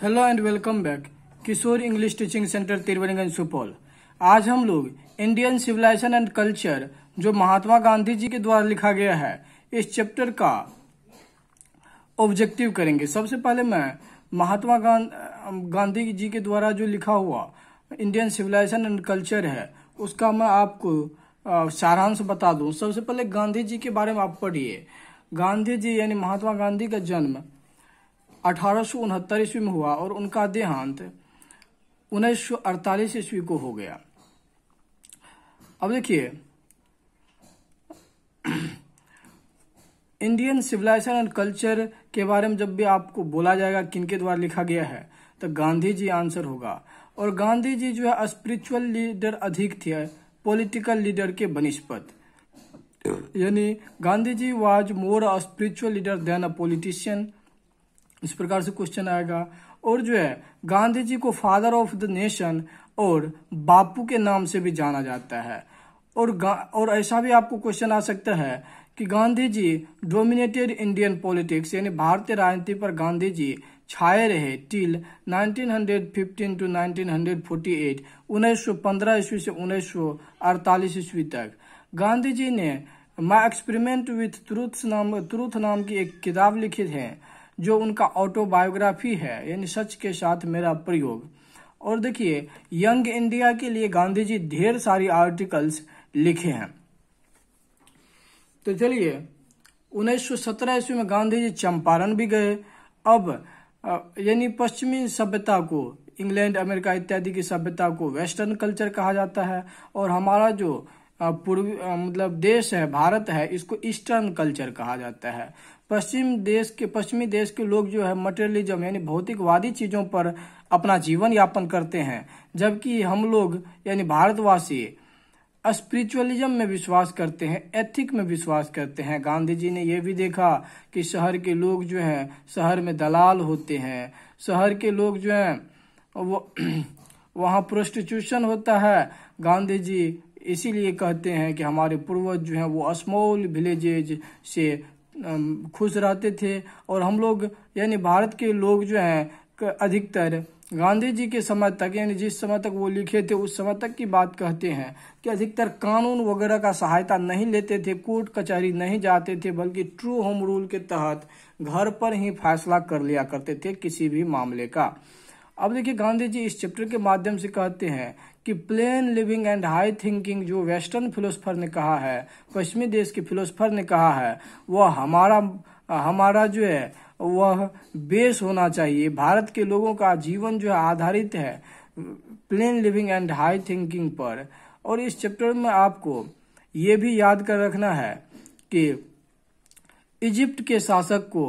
hello and welcome back Kishore English teaching centre Triveniganj Supaul आज हम लोग इंडियन सिविलाइजेशन एंड कल्चर जो महात्मा गांधी जी के द्वारा लिखा गया है इस चैप्टर का ऑब्जेक्टिव करेंगे सबसे पहले मैं महात्मा गांधी जी के द्वारा जो लिखा हुआ इंडियन सिविलाइजेशन एंड कल्चर है उसका मैं आपको सारांश बता दू सबसे पहले गांधी जी के बारे में आप पढ़िए गांधी जी यानी महात्मा गांधी का जन्म अठारह ईस्वी में हुआ और उनका देहांत 1948 ईस्वी को हो गया अब देखिए इंडियन सिविलाइजेशन एंड कल्चर के बारे में जब भी आपको बोला जाएगा किनके द्वारा लिखा गया है तो गांधी जी आंसर होगा और गांधी जी जो है स्पिरिचुअल लीडर अधिक थे पॉलिटिकल लीडर के बनिस्पत यानी Gandhi ji was more spiritual leader then a politician इस प्रकार से क्वेश्चन आएगा और जो है गांधी जी को फादर ऑफ द नेशन और बापू के नाम से भी जाना जाता है और और ऐसा भी आपको क्वेश्चन आ सकता है कि Gandhi ji dominated Indian politics यानी भारतीय राजनीति पर गांधी जी छाए रहे टिल 1915 टू 1948 एट ईस्वी से 1948 ईस्वी तक गांधी जी ने माई एक्सपेरिमेंट विथ ट्रूथ नाम ट्रूथ नाम की एक किताब लिखी है जो उनका ऑटोबायोग्राफी है यानी सच के साथ मेरा प्रयोग और देखिए यंग इंडिया के लिए गांधी जी ढेर सारी आर्टिकल्स लिखे हैं तो चलिए 1917 ईस्वी में गांधी जी चंपारण भी गए अब यानी पश्चिमी सभ्यता को इंग्लैंड अमेरिका इत्यादि की सभ्यता को वेस्टर्न कल्चर कहा जाता है और हमारा जो पूर्व मतलब देश है भारत है इसको ईस्टर्न कल्चर कहा जाता है पश्चिम देश के पश्चिमी देश के लोग जो है मटेरियलिज्म यानी भौतिकवादी चीज़ों पर अपना जीवन यापन करते हैं जबकि हम लोग यानी भारतवासी स्पिरिचुअलिज्म में विश्वास करते हैं एथिक में विश्वास करते हैं गांधी जी ने यह भी देखा कि शहर के लोग जो हैं शहर में दलाल होते हैं शहर के लोग जो हैं वो वहाँ प्रोस्टिट्यूशन होता है गांधी जी इसीलिए कहते हैं कि हमारे पूर्वज जो हैं वो स्मॉल विलेजेज से खुश रहते थे और हम लोग यानी भारत के लोग जो हैं अधिकतर गांधी जी के समय तक यानी जिस समय तक वो लिखे थे उस समय तक की बात कहते हैं कि अधिकतर कानून वगैरह का सहायता नहीं लेते थे कोर्ट कचहरी नहीं जाते थे बल्कि ट्रू होम रूल के तहत घर पर ही फैसला कर लिया करते थे किसी भी मामले का अब देखिए गांधी जी इस चैप्टर के माध्यम से कहते हैं कि plain living and high thinking जो वेस्टर्न फिलोसफर ने कहा है पश्चिमी देश के फिलोसफर ने कहा है वह हमारा हमारा जो है वह बेस होना चाहिए भारत के लोगों का जीवन जो है आधारित है plain living and high thinking पर और इस चैप्टर में आपको ये भी याद कर रखना है कि इजिप्ट के शासक को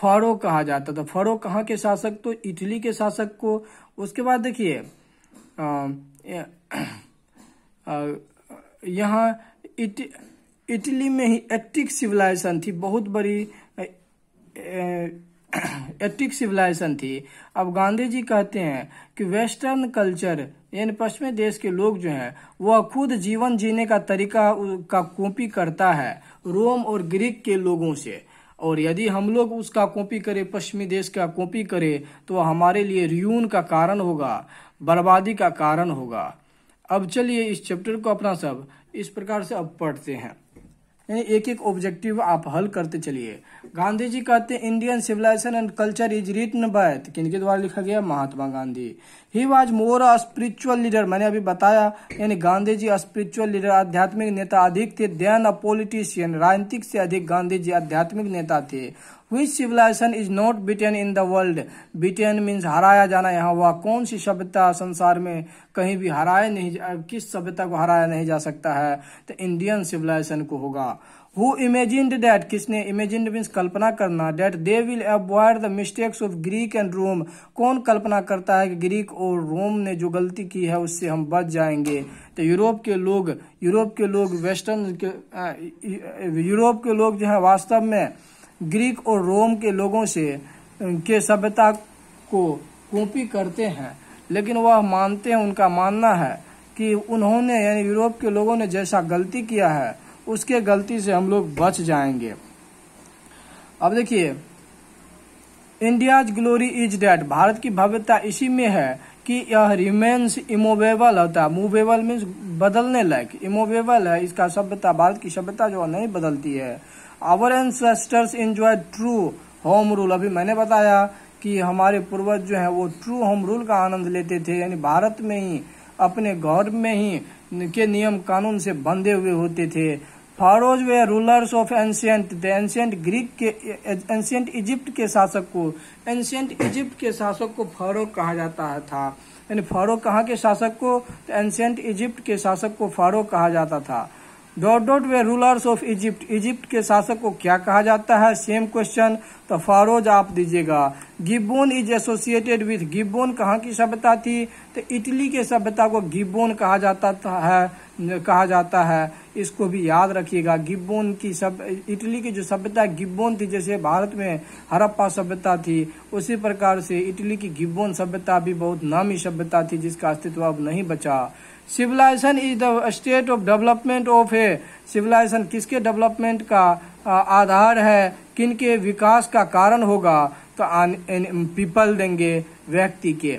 फरो कहा जाता था फरो कहाँ के शासक तो इटली के शासक को उसके बाद देखिए यहाँ इट इटली में ही एक्टिक सिविलाइजेशन थी बहुत बड़ी एक्टिक सिविलाइजेशन थी अब गांधी जी कहते हैं कि वेस्टर्न कल्चर यानी पश्चिमी देश के लोग जो हैं वह खुद जीवन जीने का तरीका का कॉपी करता है रोम और ग्रीक के लोगों से और यदि हम लोग उसका कॉपी करें पश्चिमी देश का कॉपी करें तो हमारे लिए रियून का कारण होगा बर्बादी का कारण होगा अब चलिए इस चैप्टर को अपना सब इस प्रकार से अब पढ़ते हैं यानी एक एक ऑब्जेक्टिव आप हल करते चलिए गांधी जी कहते हैं Indian civilization and culture is written by किनके द्वारा लिखा गया महात्मा गांधी ही was more a spiritual leader मैंने अभी बताया यानी गांधी जी स्पिरिचुअल लीडर आध्यात्मिक नेता अधिक थे दैन अ पॉलिटिशियन राजनीतिक से अधिक गांधी जी आध्यात्मिक नेता थे which civilization is not Britain in the world Britain means हराया जाना यहाँ हुआ कौन सी सभ्यता संसार में कहीं भी हराया नहीं किस सभ्यता को हराया नहीं जा सकता है तो इंडियन सिविलाइजेशन को होगा हु इमेजिन्ड डेट किसने इमेजिन्ड मीन्स कल्पना करना that they will avoid the mistakes of Greek and Rome कौन कल्पना करता है कि ग्रीक और रोम ने जो गलती की है उससे हम बच जाएंगे तो यूरोप के लोग यूरोप के लोग वेस्टर्न के यूरोप के लोग जो है वास्तव में ग्रीक और रोम के लोगों से के सभ्यता को कॉपी करते हैं लेकिन वह मानते हैं उनका मानना है कि उन्होंने यानी यूरोप के लोगों ने जैसा गलती किया है उसके गलती से हम लोग बच जाएंगे अब देखिए India's glory is that Bharat की भव्यता इसी में है कि यह रिमेन्स इमोवेबल होता है मूवेबल मीन्स बदलने लायक इमोवेबल है इसका सभ्यता भारत की सभ्यता जो नहीं बदलती है our ancestors enjoy true home rule अभी मैंने बताया कि हमारे पूर्वज जो है वो ट्रू होम रूल का आनंद लेते थे यानी भारत में ही अपने घर में ही के नियम कानून से बंधे हुए होते थे pharaohs they rulers of ancient the ancient Greek के एंशियंट इजिप्ट के शासक को एंशियंट इजिप्ट के शासक को फारो कहा जाता था यानी फारो कहाँ के शासक को एंशियंट इजिप्ट के शासक को फारो कहा जाता था dot dot they rulers of Egypt Egypt के शासक को क्या कहा जाता है सेम क्वेश्चन तो फारोज आप दीजिएगा Gibbon is associated with Gibbon कहाँ की सभ्यता थी तो इटली के सभ्यता को गिब्बोन कहा जाता है कहा जाता है इसको भी याद रखिएगा गिब्बोन की सब इटली की जो सभ्यता गिब्बोन थी जैसे भारत में हरप्पा सभ्यता थी उसी प्रकार से इटली की गिब्बोन सभ्यता भी बहुत नामी सभ्यता थी जिसका अस्तित्व अब नहीं बचा civilization is the state of development of a civilization किसके डेवलपमेंट का आधार है किनके विकास का कारण होगा तो पीपल देंगे व्यक्ति के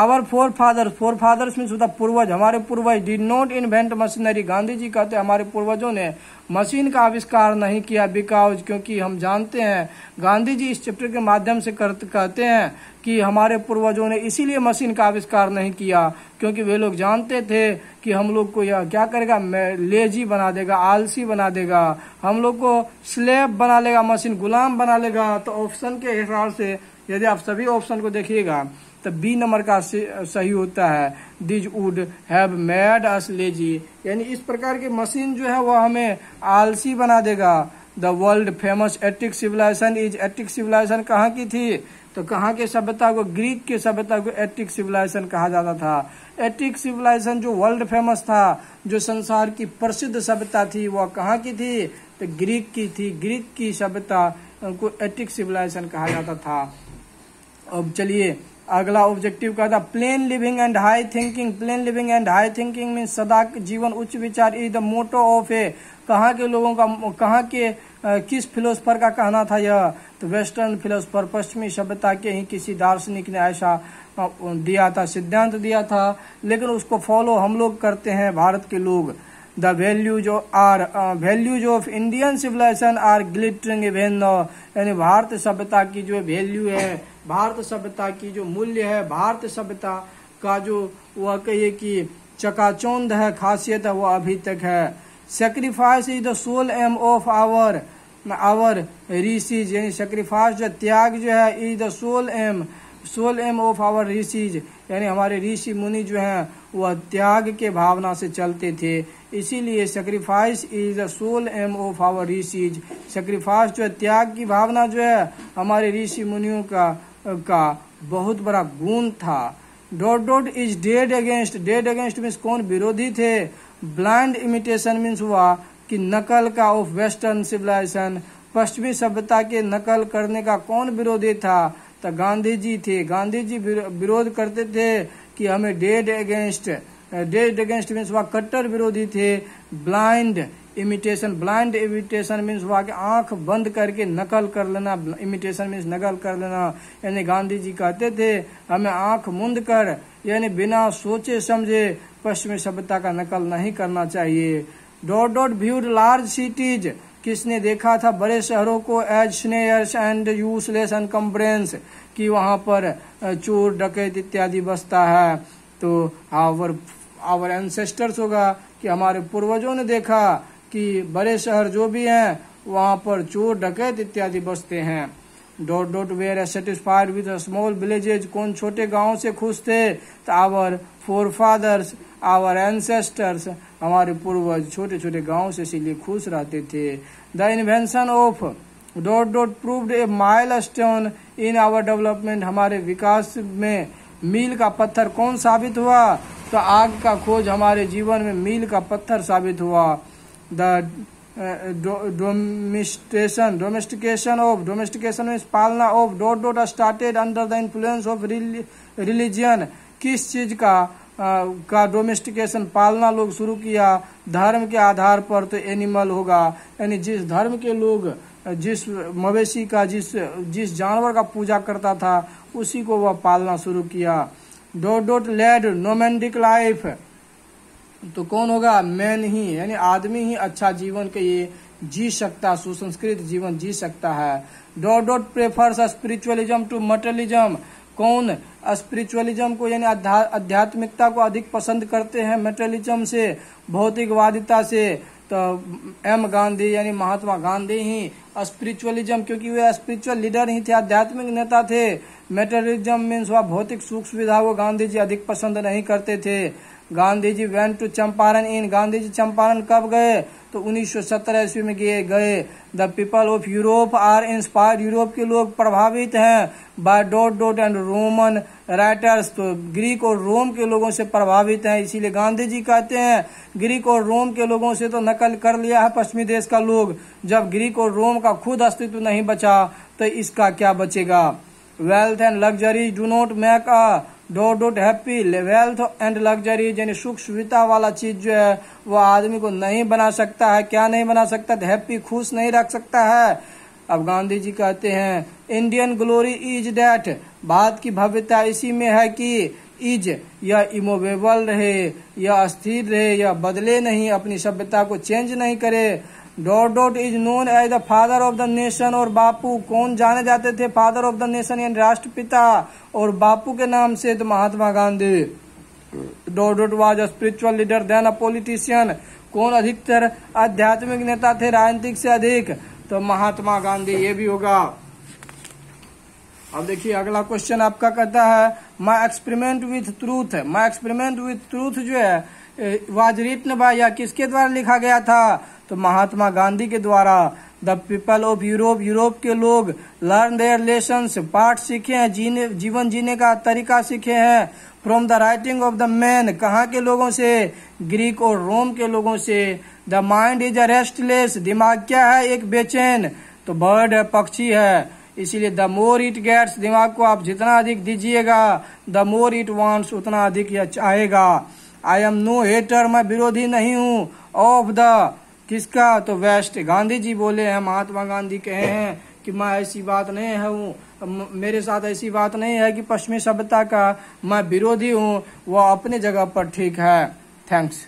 our forefather forefathers means होता पूर्वज हमारे पूर्वज did not invent machinery Gandhi ji कहते हमारे पूर्वजों ने मशीन का आविष्कार नहीं किया बिकॉज क्योंकि हम जानते हैं गांधी जी इस चैप्टर के माध्यम से कहते हैं कि हमारे पूर्वजों ने इसीलिए मशीन का आविष्कार नहीं किया क्योंकि वे लोग जानते थे कि हम लोग को यह क्या करेगा लेजी बना देगा आलसी बना देगा हम लोग को स्लेब बना लेगा मशीन गुलाम बना लेगा तो ऑप्शन के हिसाब से यदि आप सभी ऑप्शन को देखिएगा तो बी नंबर का सही होता है these would have made us lazy यानी इस प्रकार की मशीन जो है वह हमें आलसी बना देगा the world famous Attic civilization is Attic civilization कहाँ की थी तो कहाँ के सभ्यता को ग्रीक के सभ्यता को एटिक सिविलाइजेशन कहा जाता था एटिक सिविलाइजेशन जो वर्ल्ड फेमस था जो संसार की प्रसिद्ध सभ्यता थी वह कहाँ की थी तो ग्रीक की थी ग्रीक की सभ्यता को एटिक सिविलाइजेशन कहा जाता था अब चलिए अगला ऑब्जेक्टिव कहता plain living and high thinking plain living and high thinking mean सदा जीवन उच्च विचार is the motto of a कहाँ के लोगों का कहाँ के आ, किस फिलोसफर का कहना था यह तो वेस्टर्न फिलोसफर पश्चिमी सभ्यता के ही किसी दार्शनिक ने ऐसा दिया था सिद्धांत दिया था लेकिन उसको फॉलो हम लोग करते हैं भारत के लोग the values are values of Indian civilization are glittering even यानी भारत सभ्यता की जो वैल्यू है भारत सभ्यता की जो मूल्य है भारत सभ्यता का जो वह कहिए कि चकाचौंध है खासियत है वो अभी तक है sacrifice is the soul aim of our our rishis यानी सेक्रीफाइस जो त्याग जो है is the soul aim soul aim of our rishis यानी हमारे ऋषि मुनि जो हैं वह त्याग के भावना से चलते थे इसीलिए sacrifice is the soul aim of our rishis sacrifice जो है त्याग की भावना जो है हमारे ऋषि मुनियों का का बहुत बड़ा गुण था dot dot is dead against dead against means कौन विरोधी थे ब्लाइंड इमिटेशन मीन्स हुआ कि नकल का ऑफ वेस्टर्न सिविलाइजेशन पश्चिमी सभ्यता के नकल करने का कौन विरोधी था तो गांधी जी थे गांधी जी विरोध करते थे कि हमें dead against dead against means हुआ कट्टर विरोधी थे blind imitation blind imitation means वहाँ के आंख बंद करके नकल कर लेना इमिटेशन मीन्स नकल कर लेना यानी गांधी जी कहते थे हमें आंख मूंद कर यानी बिना सोचे समझे पश्चिमी सभ्यता का नकल नहीं करना चाहिए dot dot viewed large cities किसने देखा था बड़े शहरों को as snares and useless encumbrance कि वहाँ पर चोर डकैत इत्यादि बसता है तो आवर आवर एंसेस्टर्स होगा कि हमारे पूर्वजों ने देखा कि बड़े शहर जो भी हैं वहाँ पर चोर डकैत इत्यादि बसते हैं dot dot were a satisfied with small villages कौन छोटे गाँव से खुश थे तो our forefathers our ancestors हमारे पूर्वज छोटे छोटे गाँव से इसीलिए खुश रहते थे the invention of dot dot prove a milestone in our development हमारे विकास में मील का पत्थर कौन साबित हुआ तो आग का खोज हमारे जीवन में मील का पत्थर साबित हुआ the uh, do, domestication domestication of domestication means पालना of dot dot started under the influence of religion किस चीज का uh, का डोमेस्टिकेशन पालना लोग शुरू किया धर्म के आधार पर तो एनिमल होगा यानी जिस धर्म के लोग जिस मवेशी का जिस जिस जानवर का पूजा करता था उसी को वह पालना शुरू किया dot dot led nomadic life तो कौन होगा मैन ही यानी आदमी ही अच्छा जीवन के ये जी सकता सुसंस्कृत जीवन जी सकता है dot dot prefers spiritualism to materialism कौन स्पिरिचुअलिज्म को यानी आध्यात्मिकता को अधिक पसंद करते हैं मेटलिज्म से भौतिकवादिता से तो एम गांधी यानी महात्मा गांधी ही स्पिरिचुअलिज्म क्योंकि वे स्पिरिचुअल लीडर ही थे आध्यात्मिक नेता थे मेटलिज्म मीन्स वह भौतिक सुख सुविधा को गांधी जी अधिक पसंद नहीं करते थे Gandhi ji went to Champaran in Gandhi ji Champaran कब गए तो 1917 ईस्वी में गए गए the people of Europe are inspire Europe के लोग प्रभावित हैं by dot dot and Roman writers तो ग्रीक और रोम के लोगों से प्रभावित हैं इसीलिए गांधी जी कहते हैं ग्रीक और रोम के लोगों से तो नकल कर लिया है पश्चिमी देश का लोग जब ग्रीक और रोम का खुद अस्तित्व नहीं बचा तो इसका क्या बचेगा wealth and luxury do not make a dot dot happy wealth and luxury यानी सुख सुविधा वाला चीज जो है वो आदमी को नहीं बना सकता है क्या नहीं बना सकता हैप्पी तो खुश नहीं रख सकता है अब गांधी जी कहते हैं Indian glory is that Bharat की भव्यता इसी में है कि इज यह इमोवेबल रहे यह अस्थिर रहे यह बदले नहीं अपनी सभ्यता को चेंज नहीं करे dot dot is known as the father of the nation और बापू कौन जाने जाते थे फादर ऑफ द नेशन यानी राष्ट्रपिता और बापू के नाम से तो Mahatma Gandhi dot dot was a spiritual leader then a politician कौन अधिकतर आध्यात्मिक नेता थे राजनीतिक से अधिक तो महात्मा गांधी ये भी होगा अब देखिए अगला क्वेश्चन आपका कहता है my experiment with truth my experiment with truth जो है वाजरित्न या किसके द्वारा लिखा गया था तो महात्मा गांधी के द्वारा the people of Europe Europe के लोग लर्न देयर लेसन पाठ सीखे हैं जीने जीवन जीने का तरीका सीखे हैं from the writing of the man कहाँ के लोगों से ग्रीक और रोम के लोगों से the mind is a restless दिमाग क्या है एक बेचैन तो बर्ड है पक्षी है इसीलिए द मोर इट गेट्स दिमाग को आप जितना अधिक दीजिएगा द मोर इट वांट्स उतना अधिक यह चाहेगा आई एम नो हेटर मैं विरोधी नहीं हूँ ऑफ द किसका तो वेस्ट गांधी जी बोले हैं महात्मा गांधी कहे हैं कि मैं ऐसी बात नहीं हूँ मेरे साथ ऐसी बात नहीं है कि पश्चिमी सभ्यता का मैं विरोधी हूँ वो अपने जगह पर ठीक है थैंक्स